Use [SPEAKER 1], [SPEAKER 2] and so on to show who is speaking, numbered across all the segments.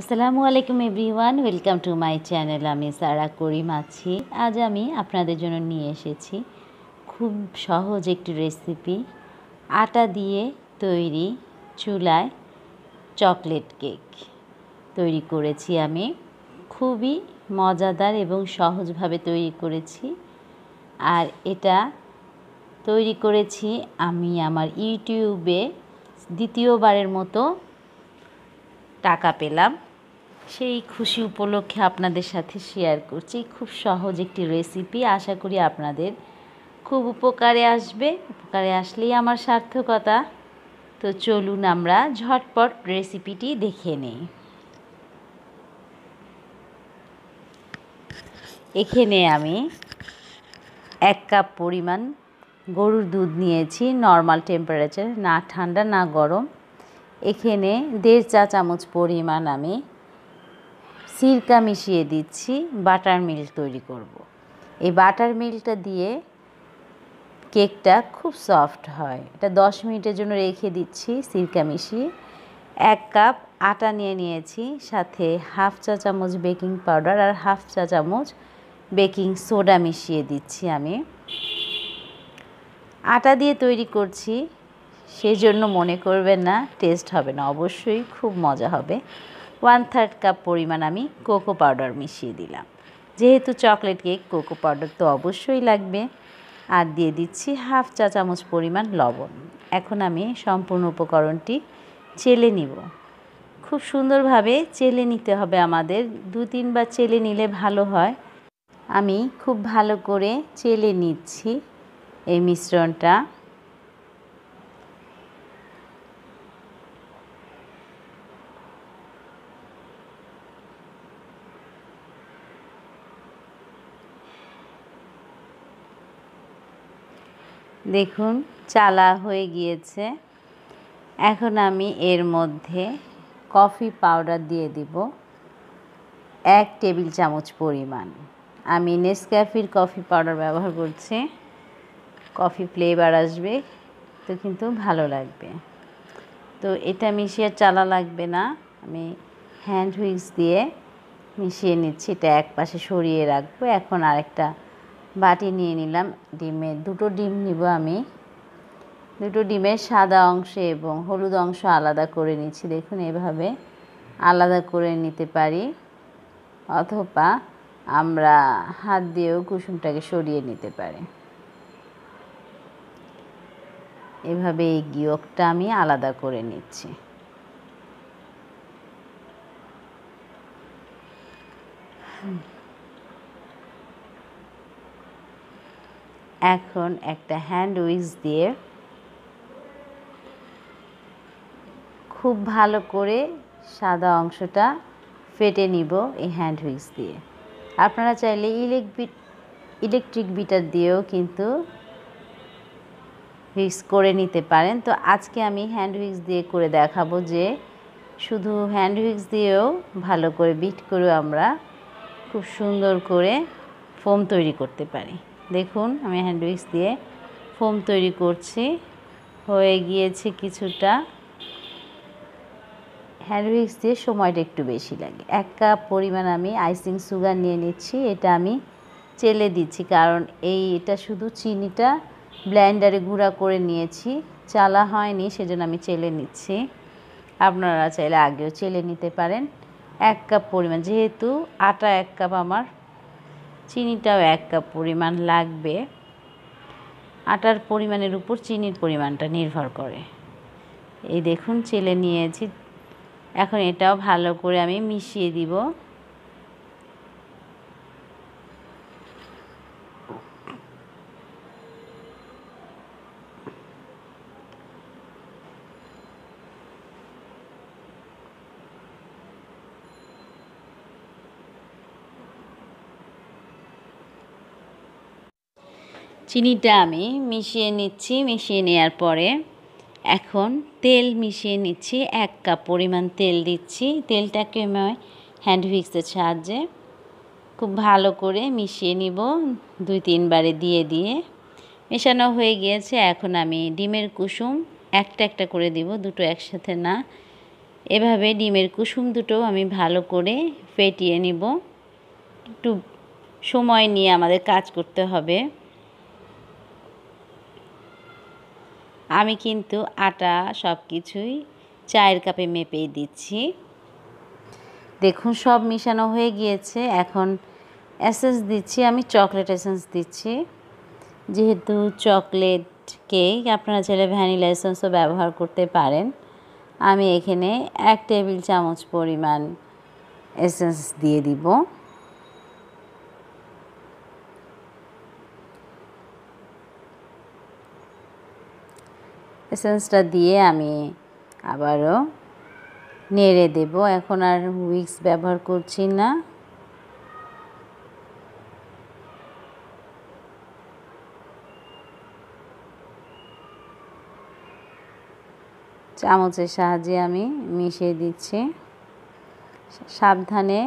[SPEAKER 1] আসসালামু আলাইকুম everyone welcome to my channel আমি সারা করিম আছি আজ আমি আপনাদের জন্য নিয়ে এসেছি খুব সহজ একটি রেসিপি আটা দিয়ে তৈরি চুলায় চকলেট কেক তৈরি করেছি আমি খুবই মজাদার এবং সহজভাবে তৈরি করেছি আর এটা তৈরি করেছি আমি আমার ইউটিউবে দ্বিতীয়বারের মতো টাকা পেলাম সেই খুশি উপলক্ষে আপনাদের সাথে শেয়ার করছি খুব সহজ একটি রেসিপি আশা করি আপনাদের খুব উপকারে আসবে উপকারে আসলেই আমার সার্থকতা তো চলুন আমরা ঝটপট রেসিপিটি দেখে নিই এখানে আমি এক কাপ পরিমাণ গরুর দুধ নিয়েছি নর্মাল টেম্পারেচার না ঠান্ডা না গরম এখানে দেড় চা চামচ পরিমাণ আমি সিরকা মিশিয়ে দিচ্ছি বাটার মিল্ক তৈরি করব। এই বাটার মিল্কটা দিয়ে কেকটা খুব সফট হয় এটা দশ মিনিটের জন্য রেখে দিচ্ছি সিরকা মিশিয়ে এক কাপ আটা নিয়ে নিয়েছি সাথে হাফ চা চামচ বেকিং পাউডার আর হাফ চা চামচ বেকিং সোডা মিশিয়ে দিচ্ছি আমি আটা দিয়ে তৈরি করছি সেজন্য মনে করবেন না টেস্ট হবে না অবশ্যই খুব মজা হবে ওয়ান থার্ড কাপ পরিমাণ আমি কোকো পাউডার মিশিয়ে দিলাম যেহেতু চকলেট কেক কোকো পাউডার তো অবশ্যই লাগবে আর দিয়ে দিচ্ছি হাফ চা চামচ পরিমাণ লবণ এখন আমি সম্পূর্ণ উপকরণটি চেলে নিব খুব সুন্দরভাবে চেলে নিতে হবে আমাদের দু তিনবার চেলে নিলে ভালো হয় আমি খুব ভালো করে চেলে নিচ্ছি এই মিশ্রণটা দেখুন চালা হয়ে গিয়েছে এখন আমি এর মধ্যে কফি পাউডার দিয়ে দিব এক টেবিল চামচ পরিমাণ আমি নেসক্যাফির কফি পাউডার ব্যবহার করছি কফি ফ্লেভার আসবে তো কিন্তু ভালো লাগবে তো এটা মিশিয়ে চালা লাগবে না আমি হ্যান্ড হুইক্স দিয়ে মিশিয়ে নিচ্ছি এটা এক পাশে সরিয়ে রাখবো এখন আরেকটা বাটি নিয়ে নিলাম ডিমের দুটো ডিম নিব আমি দুটো ডিমের সাদা অংশে এবং হলুদ অংশ আলাদা করে নিচ্ছি দেখুন এভাবে আলাদা করে নিতে পারি অথবা আমরা হাত দিয়েও কুসুমটাকে সরিয়ে নিতে পারি এভাবে এই গিয়কটা আমি আলাদা করে নিচ্ছি হুম এখন একটা হ্যান্ড উইজ দিয়ে খুব ভালো করে সাদা অংশটা ফেটে নিব এই হ্যান্ড উইজ দিয়ে আপনারা চাইলে ইলেকট্রিক ইলেকট্রিক বিটার দিয়েও কিন্তু হুইক্স করে নিতে পারেন তো আজকে আমি হ্যান্ড হুইক্স দিয়ে করে দেখাবো যে শুধু হ্যান্ড হুইক্স দিয়েও ভালো করে বিট করে আমরা খুব সুন্দর করে ফোম তৈরি করতে পারি দেখুন আমি হ্যান্ড উইক্স দিয়ে ফোম তৈরি করছি হয়ে গিয়েছে কিছুটা হ্যান্ড উইক্স দিয়ে সময়টা একটু বেশি লাগে এক কাপ পরিমাণ আমি আইসিং সুগার নিয়ে নিচ্ছি এটা আমি চেলে দিচ্ছি কারণ এই এটা শুধু চিনিটা ব্লেন্ডারে গুঁড়া করে নিয়েছি চালা হয়নি সেজন্য আমি চেলে নিচ্ছি আপনারা চাইলে আগেও চেলে নিতে পারেন এক কাপ পরিমাণ যেহেতু আটা এক কাপ আমার চিনিটাও এক কাপ পরিমাণ লাগবে আটার পরিমাণের উপর চিনির পরিমাণটা নির্ভর করে এই দেখুন চেলে নিয়েছি এখন এটাও ভালো করে আমি মিশিয়ে দিব চিনিটা আমি মিশিয়ে নিচ্ছি মিশিয়ে নেওয়ার পরে এখন তেল মিশিয়ে নিচ্ছি এক কাপ পরিমাণ তেল দিচ্ছি তেলটাকে আমি হ্যান্ড হুইক্সের সাহায্যে খুব ভালো করে মিশিয়ে নিব দুই তিনবারে দিয়ে দিয়ে মেশানো হয়ে গিয়েছে এখন আমি ডিমের কুসুম একটা একটা করে দিব দুটো একসাথে না এভাবে ডিমের কুসুম দুটো আমি ভালো করে ফেটিয়ে নিব একটু সময় নিয়ে আমাদের কাজ করতে হবে আমি কিন্তু আটা সব কিছুই চায়ের কাপে মেপেই দিচ্ছি দেখুন সব মিশানো হয়ে গিয়েছে এখন এসেন্স দিচ্ছি আমি চকলেট এসেন্স দিচ্ছি যেহেতু চকলেট কেক আপনারা চাইলে ভ্যানিলা এসেন্সও ব্যবহার করতে পারেন আমি এখানে এক টেবিল চামচ পরিমাণ এসেন্স দিয়ে দিব এসেন্সটা দিয়ে আমি আবারও নেড়ে দেব এখন আর উইক্স ব্যবহার করছি না চামচের সাহায্যে আমি মিশিয়ে দিচ্ছি সাবধানে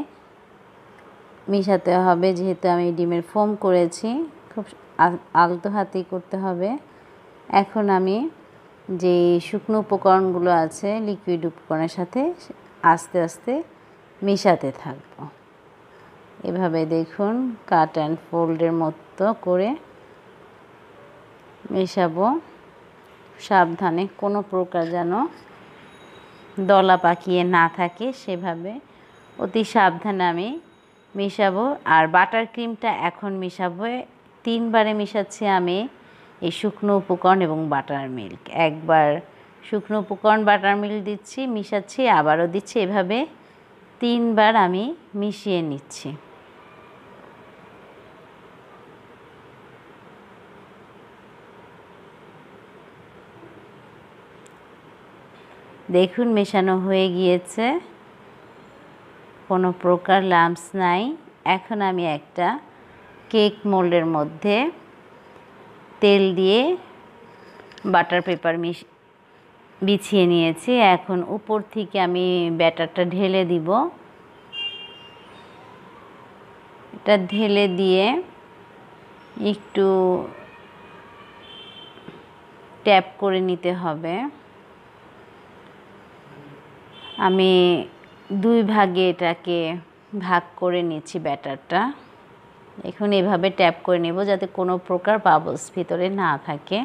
[SPEAKER 1] মিশাতে হবে যেহেতু আমি ডিমের ফোম করেছি খুব আলতো হাতেই করতে হবে এখন আমি যে শুকনো উপকরণগুলো আছে লিকুইড উপকরণের সাথে আস্তে আস্তে মেশাতে থাকব এভাবে দেখুন কাট অ্যান্ড ফোল্ডের মতো করে মেশাবো সাবধানে কোনো প্রকার যেন দলা পাকিয়ে না থাকে সেভাবে অতি সাবধানে আমি মেশাবো আর বাটার ক্রিমটা এখন মেশাবো তিনবারে মেশাচ্ছি আমি এই শুকনো উপকরণ এবং বাটার মিল্ক একবার শুকনো উপকরণ বাটার মিল্ক দিচ্ছি মিশাচ্ছি আবারও দিচ্ছি এভাবে তিনবার আমি মিশিয়ে নিচ্ছি দেখুন মেশানো হয়ে গিয়েছে কোনো প্রকার লাম্পস নাই এখন আমি একটা কেক মোল্ডের মধ্যে তেল দিয়ে বাটার পেপার মিশ বিছিয়ে নিয়েছি এখন উপর থেকে আমি ব্যাটারটা ঢেলে দিব এটা ঢেলে দিয়ে একটু ট্যাপ করে নিতে হবে আমি দুই ভাগে এটাকে ভাগ করে নিয়েছি ব্যাটারটা এখন এভাবে ট্যাপ করে নেব যাতে কোনো প্রকার বাবলস ভিতরে না থাকে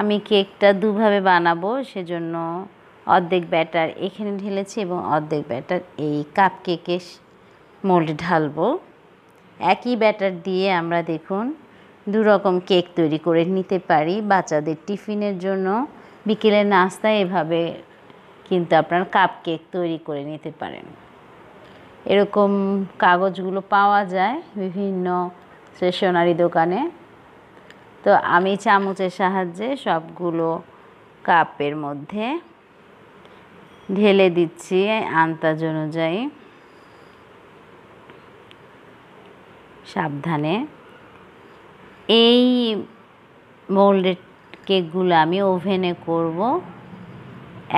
[SPEAKER 1] আমি কেকটা দুভাবে বানাবো সেজন্য অর্ধেক ব্যাটার এখানে ঢেলেছি এবং অর্ধেক ব্যাটার এই কাপ কেকে মোল্ড ঢালবো একই ব্যাটার দিয়ে আমরা দেখুন দু রকম কেক তৈরি করে নিতে পারি বাচ্চাদের টিফিনের জন্য বিকেলের নাস্তায় এভাবে কিন্তু আপনার কাপ কেক তৈরি করে নিতে পারেন এরকম কাগজগুলো পাওয়া যায় বিভিন্ন স্টেশনারি দোকানে তো আমি চামচের সাহায্যে সবগুলো কাপের মধ্যে ঢেলে দিচ্ছি আন্তাজ অনুযায়ী সাবধানে এই মোল্ডেড কেকগুলো আমি ওভেনে করব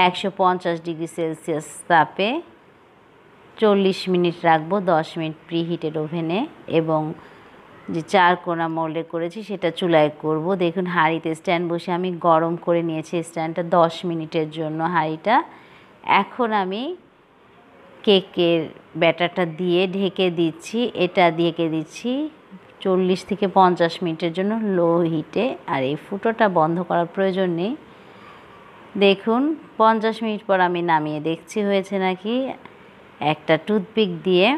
[SPEAKER 1] একশো পঞ্চাশ ডিগ্রি সেলসিয়াস তাপে চল্লিশ মিনিট রাখবো দশ মিনিট হিটের ওভেনে এবং যে চার কোনা মোল্ডে করেছি সেটা চুলায় করব দেখুন হাঁড়িতে স্ট্যান্ড বসে আমি গরম করে নিয়েছি স্ট্যান্ডটা দশ মিনিটের জন্য হাঁড়িটা এখন আমি কেকের ব্যাটারটা দিয়ে ঢেকে দিচ্ছি এটা ঢেকে দিচ্ছি চল্লিশ থেকে পঞ্চাশ মিনিটের জন্য লো হিটে আর এই ফুটোটা বন্ধ করার প্রয়োজন নেই দেখুন পঞ্চাশ মিনিট পর আমি নামিয়ে দেখছি হয়েছে নাকি একটা টুথপিক দিয়ে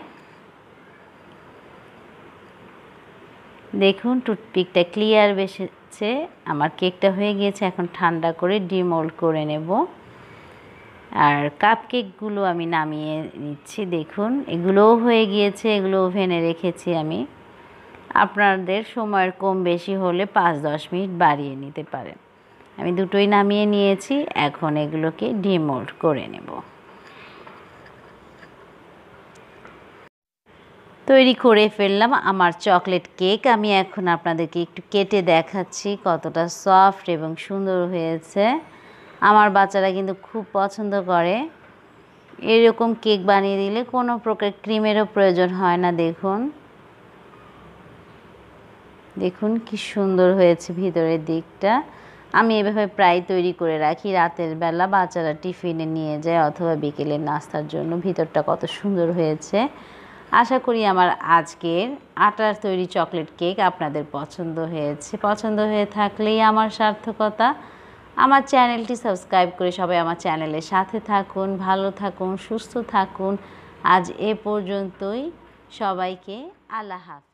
[SPEAKER 1] দেখুন টুথপিকটা ক্লিয়ার বেসেছে আমার কেকটা হয়ে গিয়েছে এখন ঠান্ডা করে ডিমোল্ড করে নেব আর কাপ কেকগুলো আমি নামিয়ে নিচ্ছি দেখুন এগুলোও হয়ে গিয়েছে এগুলো ওভেনে রেখেছি আমি আপনাদের সময়ের কম বেশি হলে পাঁচ দশ মিনিট বাড়িয়ে নিতে পারেন আমি দুটোই নামিয়ে নিয়েছি এখন এগুলোকে ডিমোল্ড করে নেবো তৈরি করে ফেললাম আমার চকলেট কেক আমি এখন আপনাদেরকে একটু কেটে দেখাচ্ছি কতটা সফট এবং সুন্দর হয়েছে আমার বাচ্চারা কিন্তু খুব পছন্দ করে এরকম কেক বানিয়ে দিলে কোনো প্রকার ক্রিমেরও প্রয়োজন হয় না দেখুন দেখুন কি সুন্দর হয়েছে ভিতরের দিকটা আমি এভাবে প্রায় তৈরি করে রাখি রাতের বেলা বাচ্চারা টিফিনে নিয়ে যায় অথবা বিকেলের নাস্তার জন্য ভিতরটা কত সুন্দর হয়েছে আশা করি আমার আজকের আটার তৈরি চকলেট কেক আপনাদের পছন্দ হয়েছে পছন্দ হয়ে থাকলেই আমার সার্থকতা আমার চ্যানেলটি সাবস্ক্রাইব করে সবাই আমার চ্যানেলের সাথে থাকুন ভালো থাকুন সুস্থ থাকুন আজ এ পর্যন্তই সবাইকে আল্লাহ হাফ